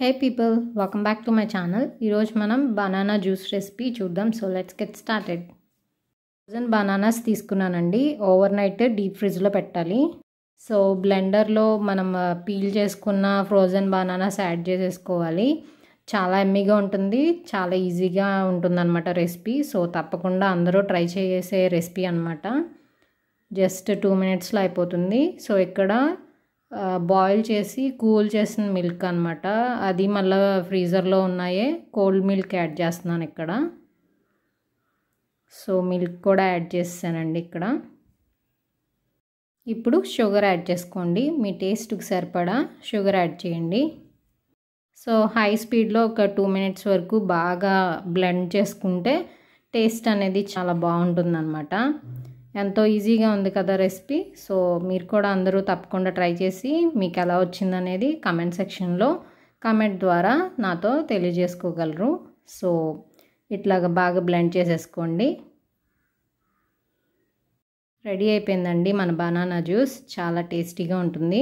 hey people welcome back to my channel ఈరోజు మనం banana juice recipe చూద్దాం so let's get started frozen bananas తీసుకున్నానండి overnight deep ఫ్రిడ్జ్లో పెట్టాలి so బ్లెండర్లో మనం పీల్ uh, చేసుకున్న ఫ్రోజన్ బనానాస్ యాడ్ చేసేసుకోవాలి చాలా ఎమ్మీగా ఉంటుంది చాలా ఈజీగా ఉంటుందన్నమాట రెసిపీ సో తప్పకుండా అందరూ ట్రై చేసే రెసిపీ అనమాట జస్ట్ టూ మినిట్స్లో అయిపోతుంది సో ఇక్కడ బాయిల్ చేసి కూల్ చేసిన మిల్క్ అనమాట అది మళ్ళీ ఫ్రీజర్లో ఉన్నాయే కోల్డ్ మిల్క్ యాడ్ చేస్తున్నాను ఇక్కడ సో మిల్క్ కూడా యాడ్ చేసానండి ఇక్కడ ఇప్పుడు షుగర్ యాడ్ చేసుకోండి మీ టేస్ట్కి సరిపడా షుగర్ యాడ్ చేయండి సో హై స్పీడ్లో ఒక టూ మినిట్స్ వరకు బాగా బ్లెండ్ చేసుకుంటే టేస్ట్ అనేది చాలా బాగుంటుందన్నమాట ఎంతో ఈజీగా ఉంది కదా రెసిపీ సో మీరు కూడా అందరూ తప్పకుండా ట్రై చేసి మీకు ఎలా వచ్చిందనేది కమెంట్ సెక్షన్లో కమెంట్ ద్వారా నాతో తెలియజేసుకోగలరు సో ఇట్లాగ బాగా బ్లెండ్ చేసేసుకోండి రెడీ అయిపోయిందండి మన బనానా జ్యూస్ చాలా టేస్టీగా ఉంటుంది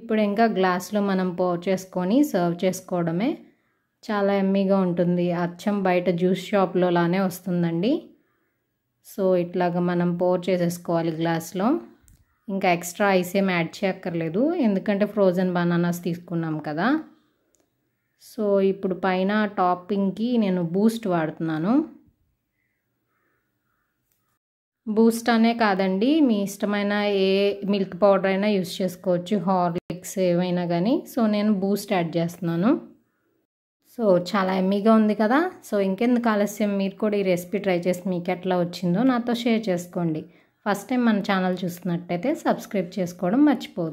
ఇప్పుడు ఇంకా గ్లాస్లో మనం పో చేసుకొని సర్వ్ చేసుకోవడమే చాలా ఎమ్మీగా ఉంటుంది అచ్చం బయట జ్యూస్ షాప్లో లానే వస్తుందండి సో ఇట్లాగ మనం పోర్ చేసేసుకోవాలి గ్లాస్లో ఇంకా ఎక్స్ట్రా ఐస్ ఏం యాడ్ చేయక్కర్లేదు ఎందుకంటే ఫ్రోజన్ బనానాస్ తీసుకున్నాం కదా సో ఇప్పుడు పైన టాపింగ్కి నేను బూస్ట్ వాడుతున్నాను బూస్ట్ అనే కాదండి మీ ఇష్టమైన ఏ మిల్క్ పౌడర్ అయినా యూస్ చేసుకోవచ్చు హార్లిక్స్ ఏమైనా కానీ సో నేను బూస్ట్ యాడ్ చేస్తున్నాను సో చాలా ఎమ్మీగా ఉంది కదా సో ఇంకెందుకు ఆలస్యం మీరు కూడా ఈ రెసిపీ ట్రై చేసి మీకు ఎట్లా వచ్చిందో నాతో షేర్ చేసుకోండి ఫస్ట్ టైం మన ఛానల్ చూస్తున్నట్టయితే సబ్స్క్రైబ్ చేసుకోవడం మర్చిపోదు